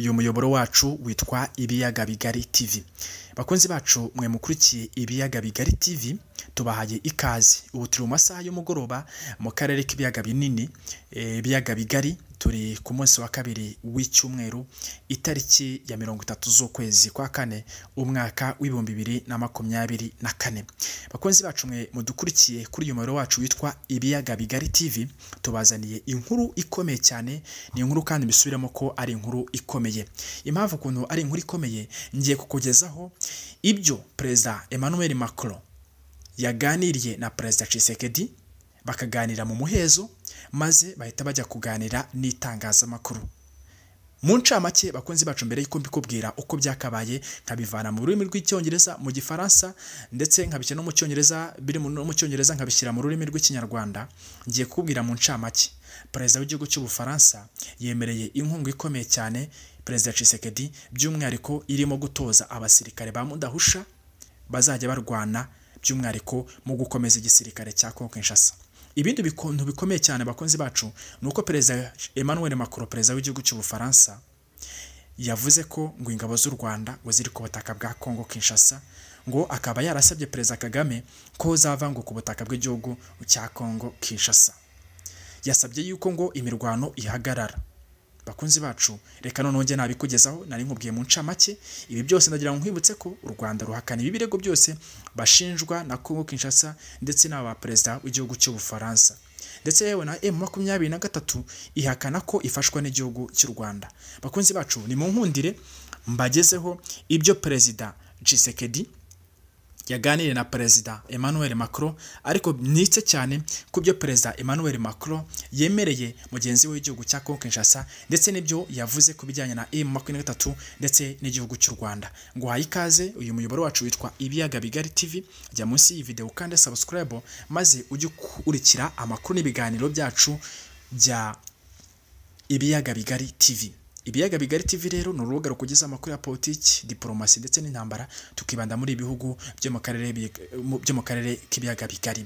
uyu muyoboro wacu witwa ibiyaga bigari TV bakunzi bacu mwe mukurikiye ibiyaga bigari TV tubahaye ikaze ubu turi mu masaha y'umugoroba mu karere k'ibiyaga binini eh, ibiyaga bigari turi ku munsi wa kabiri w'icyumweru itariki ya mirongo itatu z'ukwezi kwa kane umwaka w'ibihumbi bibiri na makumyabiri na kane bakunzi bacu mwe mudukurikiye kuri uyu mubare wacu witwa ibiyaga bigari tv tubazaniye inkuru ikomeye cyane ni inkuru kandi bisubiramo ko ari inkuru ikomeye impamvu ukuntu ari inkuru ikomeye ngiye kukugezaho ibyo perezida emmanuel macron yaganiriye na perezida cisekedi bakaganira mu muhezo maze bahita bajya kuganira n'itangazamakuru mu ncamake bakunze bacu mbere y'uko mbikubwira uko byakabaye nkabivana mu rurimi rw'icyongereza mu gifaransa ndetse nkabishyira no mu cyongereza biri mu cyongereza nkabishyira mu rurimi rw'ikinyarwanda ngiye kubwira mu ncamake perezida w'igihugu cy'ubufaransa yemereye inkunga ikomeye cyane perezida Tshisekedi by'umwihariko irimo gutoza abasirikare ba mudahusha bazajya barwana by'umwihariko mu gukomeza igisirikare cya Kongo Kinshasa ibindi bintu bikomeye cyane abakunzi bacu ni uko perezida Emmanuel Macron perezida w'igihugu cy'ubufaransa yavuze ko ngo ingabo z'u Rwanda ngo ziri ku butaka bwa Congo Kinshasa ngo akaba yarasabye perezida Kagame ko zava ngo ku butaka bw'igihugu cya Congo Kinshasa yasabye yuko ngo imirwano ihagarara bakunzi bacu reka noneho njye nabikugezaho nari nkubwiye mu ncamake ibi byose ndagira ngo nkwibutse ko u rwanda ruhakana ibi birego byose bashinjwa na kongo kinshasa ndetse n'aba perezida w'igihugu cy'ubufaransa ndetse yewe na emu makumyabiri na gatatu ihakana ko ifashwa n'igihugu cy'u rwanda bakunzi bacu ni mu nkundire mbagezeho ibyo perezida cisekedi yaganiriye na perezida emmanuel macron ariko nitse cyane ku byo perezida emmanuel macron yemereye mugenzi we w'igihugu cya Kinshasa ndetse n'ibyo yavuze ku bijyanye na emu makumyabiri na gatatu ndetse n'igihugu cy'u rwanda ngo uhaye ikaze uyu muyoboro wacu witwa ibiyaga bigari tv jya munsi y'iyi videwo kandi sabusikarayibo maze ujye ukurikira amakuru n'ibiganiro byacu bya ibiyaga bigari tv ibiyaga bigari tv rero ni urubuga rukugeza amakuru ya politiki diporomasi ndetse n'intambara tukibanda muri ibihugu byo mu karere k'ibiyaga bigari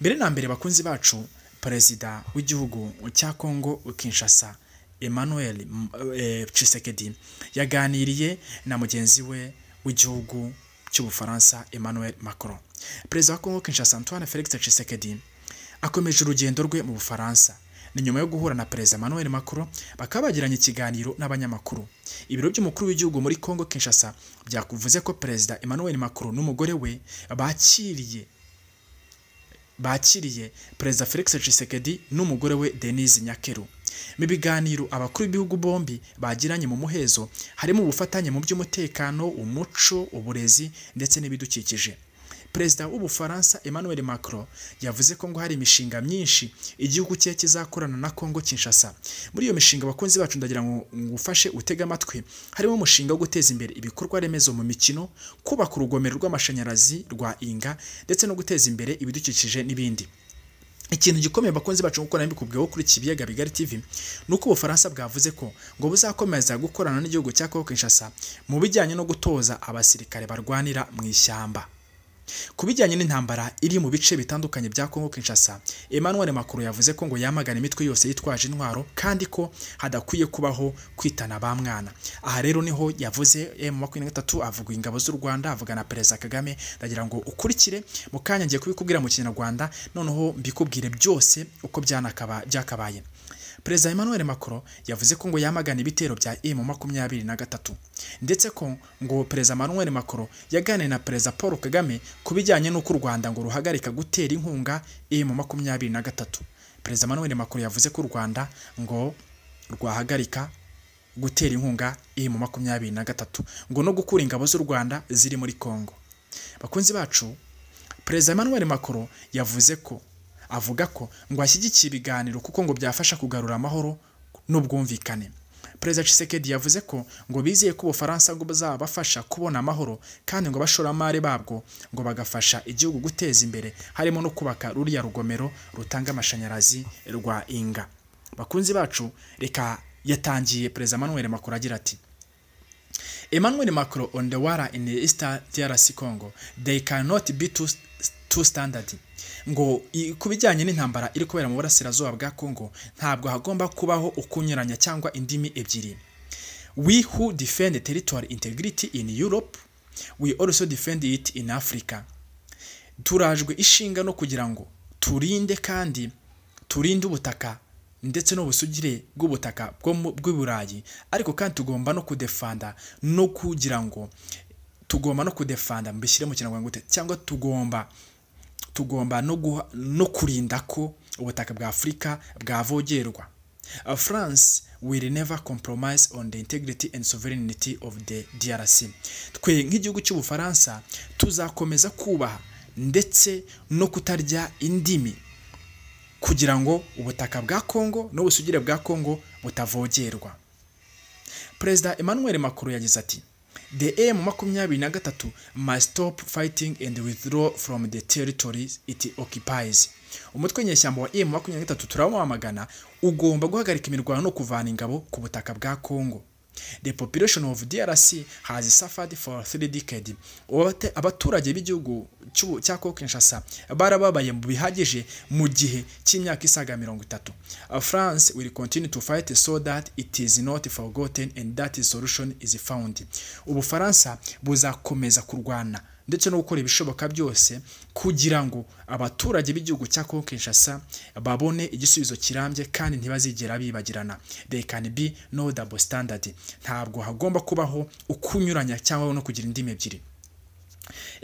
mbere na mbere bakunzi bacu perezida w'igihugu cya Congo kinshasa emmanuel eh, Tshisekedi yaganiriye na mugenzi we w'igihugu cy'ubufaransa emmanuel macron perezida wa kongo kinshasa antoine felix Tshisekedi akomeje urugendo rwe mu bufaransa ni nyuma yo guhura na perezida Emmanuel Macron bakaba bagiranye ikiganiro n'abanyamakuru ibiro by'umukuru w'igihugu muri Congo Kinshasa byakuvuze ko perezida Emmanuel Macron n'umugore we bakiriye bakiriye perezida Felix Tshisekedi n'umugore we Denise Nyakeru mu biganiro abakuru b'ibihugu bombi bagiranye mu muhezo harimo ubufatanye mu by'umutekano umuco uburezi ndetse n'ibidukikije perezida w'ubufaransa emmanuel macron yavuze ko ngo hari imishinga myinshi igihugu cye kizakorana na congo kinshasa muri iyo mishinga bakunzi bacu ndagira ngo ngufashe utege amatwi harimo umushinga wo guteza imbere ibikorwa remezo mu mikino kubaka urugomero rw'amashanyarazi rwa inga ndetse no guteza imbere ibidukikije n'ibindi ikintu gikomeye bakunzi bacu gukora mbikubwiye kuri iki biyaga bigari TV ni uko ubufaransa bwavuze ko ngo buzakomeza gukorana n'igihugu cya Congo Kinshasa mu bijyanye no gutoza abasirikare barwanira mu ishyamba ku bijyanye n'intambara iri mu bice bitandukanye bya Kongo Kinshasa Emmanuel Macron yavuze ko ngo yamagana imitwe yose yitwaje intwaro kandi ko hadakwiye kubaho kwitana ba mwana aha rero niho yavuze eh, M23 avuga ingabo z'u Rwanda avuga na Perezida Kagame ndagira ngo ukurikire mu kanya ngiye kubikubwira mu kinyarwanda noneho mbikubwire byose uko byanakaba byakabaye perezida emmanuel macron yavuze ko ngo yamagana ibitero bya emu makumyabiri na gatatu ndetse ko ngo perezida emmanuel macron yaganiriye na perezida paul kagame ku bijyanye n'uko u rwanda ngo ruhagarika gutera inkunga emu makumyabiri na gatatu perezida emmanuel macron yavuze ko u rwanda ngo rwahagarika gutera inkunga emu makumyabiri na gatatu ngo no gukura ingabo z'u rwanda ziri muri congo bakunzi bacu perezida emmanuel macron yavuze ko avuga ko ngo ashyigikiye ibiganiro kuko ngo byafasha kugarura amahoro n'ubwumvikane perezida Tshisekedi yavuze ko ngo bizeye ko ubufaransa buzabafasha kubona amahoro kandi ngo abashoramari babwo ngo bagafasha igihugu guteza imbere harimo no kubaka ruriya rugomero rutanga amashanyarazi rwa inga bakunzi bacu reka yatangiye perezida Emmanuel Macron agira ati Emmanuel Macron on the war in East DRC Congo they cannot be too tu standard ngo ku bijyanye n'intambara iri kubera mu burasirazuba bwa congo ntabwo hagomba kubaho ukunyuranya cyangwa indimi ebyiri we who defend territory integrity in europe we also defend it in africa turajwe ishinga no kugira ngo turinde kandi turinde ubutaka ndetse n'ubusugire bw'ubutaka bw'i burayi ariko kandi tugomba no kudefanda no kugira ngo tugomba no kudefanda mbishyire mu kinyarwanda cyangwa tugomba tugomba no kurinda ko ubutaka bwa afurika bwavogerwa uh, france will never compromise on the integrity and sovereignty of the DRC twe nk'igihugu cy'ubufaransa tuzakomeza kubaha ndetse no kutarya indimi kugira ngo ubutaka bwa congo n'ubusugire bwa congo butavogerwa perezida emmanuel macron yagize ati the aim makumyabiri na gatatu must stop fighting and withdraw from the territories it occupies umutwe nyeshyamba wa emu makumyabiri na gatatu turawamagana ugomba guhagarika imirwano no kuvana ingabo ku butaka bwa kongo the population of DRC has suffered for three decades abaturage b'igihugu cya Kinshasa barababaye mu bihagije mu gihe cy'imyaka isaga mirongo itatu France will continue to fight so that it is not forgotten and that solution is found ubufaransa buzakomeza kurwana ndetse no gukora ibishoboka byose kugira ngo abaturage b'igihugu cya Congo Kinshasa babone igisubizo kirambye kandi ntibazigera bibagirana they can be no double standard ntabwo hagomba kubaho ukunyuranya cyangwa no kugira indimi ebyiri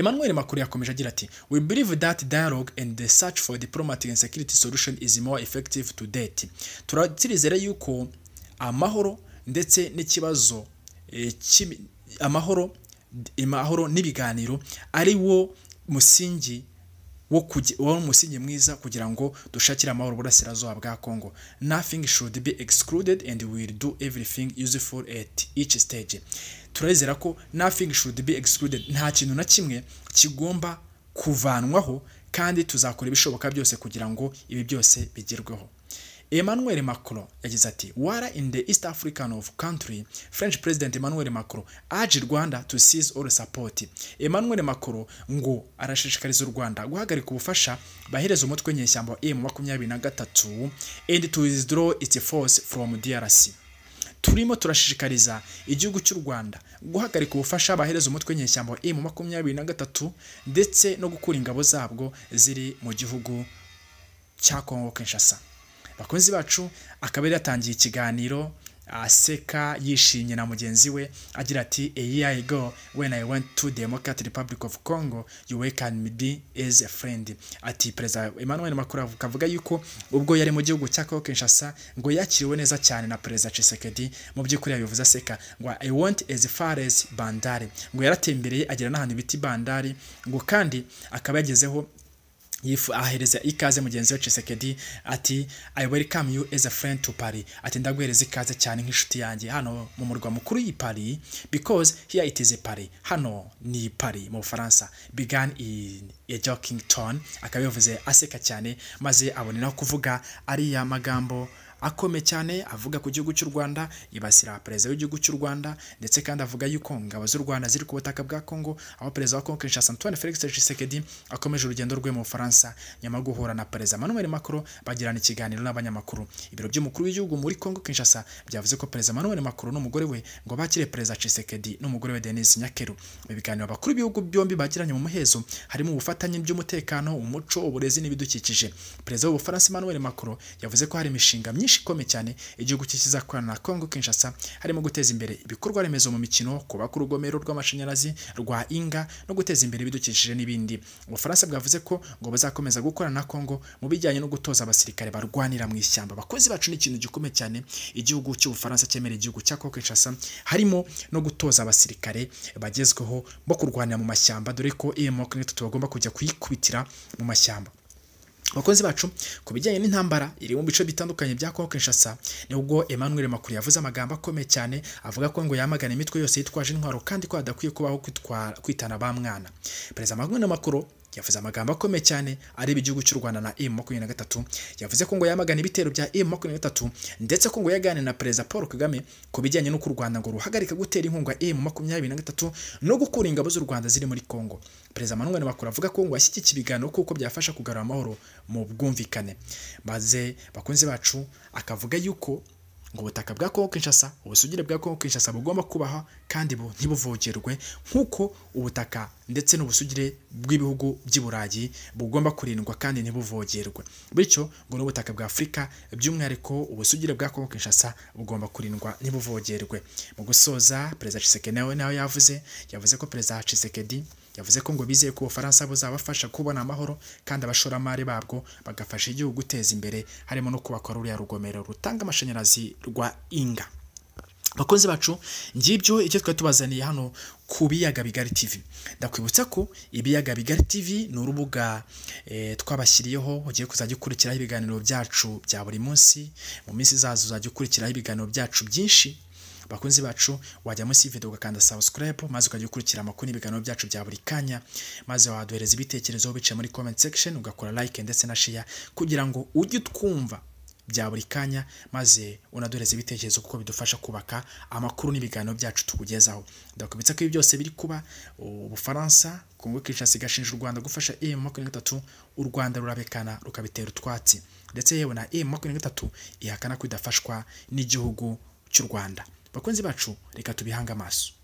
Emmanuel Makuru yakomeje agira ati we believe that dialogue and the search for diplomatic and security solution is more effective to date turazirezere yuko amahoro ndetse n'ikibazo eh, amahoro amahoro n'ibiganiro ari wo musingi wo umusingi mwiza kugira ngo dushakire amahoro burasirazuba bwa congo nothing should be excluded and will do everything useful at each stage turezera ko nothing should be excluded nta kintu na kimwe kigomba kuvanwaho kandi tuzakora ibishoboka byose kugira ngo ibi byose bigerweho Emmanuel Macron yagize ati wara in the East African of country French President Emmanuel Macron urged Rwanda to seize all support Emmanuel Macron ngo arashishikariza u Rwanda guhagarika ubufasha bahereza umutwe nyeshyamba M makumyabiri na gatatu and to withdraw its force from DRC turimo turashishikariza igihugu cy'u Rwanda guhagarika ubufasha bahereza umutwe nyeshyamba M makumyabiri na gatatu ndetse no gukura ingabo zabwo ziri mu gihugu cya Kongo Kinshasa bakunzi bacu akaba yari yatangiye ikiganiro aseka yishimye na mugenzi we agira ati a year when i went to democratic republic of congo you welcomed me as a friend ati perezida emmanuel macron avuga yuko ubwo yari mu gihugu cya kinshasa ngo yakiriwe neza cyane na perezida Tshisekedi mu by'ukuri yabivuze aseka ngo i want as far as bandari ngo yaratembereye agera n'ahantu bita bandari ngo kandi akaba yagezeho ahereza ikaze mugenzi we Chisekedi ati I welcome you as a friend to Paris ati ndaguhereza ikaze cyane nk'inshuti yanjye hano mu murwa mukuru y'i Paris because here it is Paris hano ni Paris mu Bufaransa began in a joking tone aseka cyane maze aboneraho kuvuga ariya magambo akome cyane avuga ku gihugu cy'u Rwanda yibasira perezida w'igihugu cy'u Rwanda ndetse kandi avuga yuko ingabo z'u Rwanda ziri ku butaka bwa Congo aho perezida wa Kongo Kinshasa Antoine Felix Tshisekedi akomeje urugendo rwe mu Bufaransa nyuma yo guhura na perezida Manuel Macron bagirana ikiganiro n'abanyamakuru ibiro by'umukuru w'igihugu muri Congo Kinshasa byavuze ko perezida Emmanuel Macron n'umugore we ngo bakire perezida Tshisekedi n'umugore we Denise Nyakeru ibi biganiro abakuru b'ibihugu byombi bagiranye mu muhezo harimo ubufatanye by'umutekano umuco uburezi n'ibidukikije perezida w'u Bufaransa Emmanuel Macron yavuze ko hari imishinga myinshi imishinga ikomeye cyane igihugu kizakorana na Congo Kinshasa harimo guteza imbere ibikorwa remezo mu mikino kubaka urugomero rw'amashanyarazi rwa Inga no guteza imbere ibidukikije n'ibindi Ubufaransa bwavuze ko ngo bazakomeza gukorana na Congo mu bijyanye no gutoza abasirikare barwanira mu ishyamba abakozi bacu ni ikintu gikomeye cyane igihugu cy'Ubufaransa cyemera igihugu cya Congo Kinshasa harimo no gutoza abasirikare bagezweho bo kurwanira mu mashyamba dore ko iyo moko nitwe kujya kuyikubitira mu mashyamba abakozi bacu ku bijyanye n'intambara iri mu bice bitandukanye bya Congo Kinshasa nibwo Emmanuel Makuru yavuze amagambo akomeye cyane avuga ko ngo yamagana imitwe yose yitwaje intwaro kandi ko hadakwiye kubaho kwitana ba mwana perezida Emmanuel Makuru yavuze amagambo akomeye cyane areba igihugu cy'u Rwanda na na gatatu yavuze ko ngo yamagana ibitero bya m gatatu ndetse ko ngo yaganiriye na Perezida Paul Kagame ku bijyanye no ku Rwanda ngo ruhagarika gutera inkunga makumyabiri na gatatu no gukura ingabo z'u Rwanda ziri muri Congo Perezida Emmanuel Macron avuga ko ngo ashyigikiye ibiganiro kuko byafasha kugarura amahoro mu bwumvikane maze bakunzi bacu akavuga yuko ngo ubutaka bwa Congo Kinshasa ubusugire bwa Congo Kinshasa bugomba kubaha kandi ntibuvogerwe nk'uko ubutaka ndetse n'ubusugire bw'ibihugu by'i Burayi bugomba kurindwa kandi ntibuvogerwe bityo ngo n'ubutaka bwa Afurika by'umwihariko ubusugire bwa Kongo Kinshasa bugomba kurindwa ntibuvogerwe mu gusoza perezida Tshisekedi nawe nawe yavuze yavuze ko perezida Chisekedi yavuze ko ngo bizeye ko ubufaransa buzabafasha kubona amahoro kandi abashoramari babwo bagafasha igihugu guteza imbere harimo no kubakora ruriya rugomero rutanga amashanyarazi rwa Inga bakunzi bacu ngibyo ibyo twari tubazaniye hano ku biyaga bigari tv ndakwibutsa ko ibiyaga bigari tv ni urubuga eh, twabashyiriyeho ugiye kuzajya ukurikiraho ibiganiro byacu bya buri munsi mu minsi izaza uzajya ukurikiraho ibiganiro byacu byinshi bakunzi bacu wajya munsi y'ivido ugakanda subscribe maze ukajya ukurikira amakuru n'ibiganiro byacu bya buri kanya maze waduhereza ibitekerezo biciye muri comment section ugakora like ndetse na share kugira ngo ujye utwumva bya buri kanya maze unadoreze ibitekerezo kuko bidufasha kubaka amakuru n'ibiganiro byacu tukugezaho ndakubitsa ko ibi byose biri kuba ubufaransa kongo kinshasa gashinja u rwanda gufasha e makumyabiri gatatu u rwanda rurabekana rukabitera utwatsi ndetse yewe na e makumyabiri gatatu ihakana ko idafashwa n'igihugu cy'u rwanda bakunzi bacu reka tubihange amaso